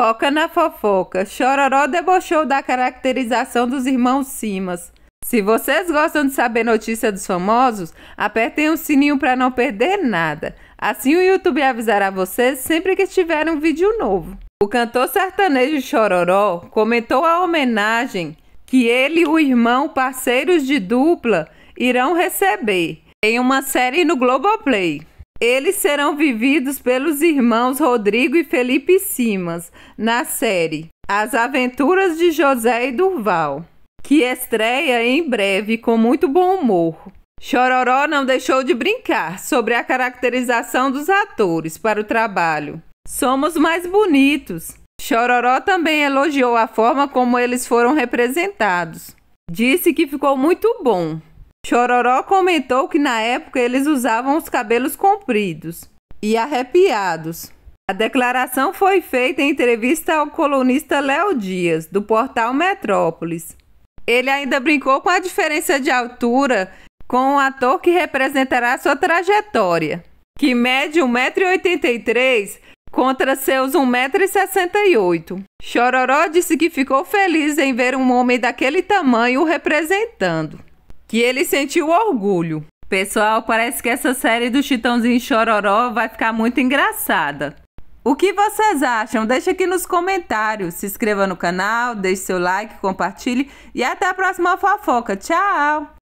Fofoca na fofoca. Chororó debochou da caracterização dos irmãos Simas. Se vocês gostam de saber notícia dos famosos, apertem o sininho para não perder nada. Assim o YouTube avisará vocês sempre que tiver um vídeo novo. O cantor sertanejo Chororó comentou a homenagem que ele e o irmão, parceiros de dupla, irão receber em uma série no Globoplay. Eles serão vividos pelos irmãos Rodrigo e Felipe Simas na série As Aventuras de José e Durval, que estreia em breve com muito bom humor. Chororó não deixou de brincar sobre a caracterização dos atores para o trabalho. Somos mais bonitos. Chororó também elogiou a forma como eles foram representados. Disse que ficou muito bom Chororó comentou que na época eles usavam os cabelos compridos e arrepiados. A declaração foi feita em entrevista ao colunista Léo Dias, do portal Metrópolis. Ele ainda brincou com a diferença de altura com o ator que representará sua trajetória, que mede 1,83m contra seus 1,68m. Chororó disse que ficou feliz em ver um homem daquele tamanho o representando que ele sentiu orgulho. Pessoal, parece que essa série do Chitãozinho Chororó vai ficar muito engraçada. O que vocês acham? Deixa aqui nos comentários. Se inscreva no canal, deixe seu like, compartilhe e até a próxima fofoca. Tchau!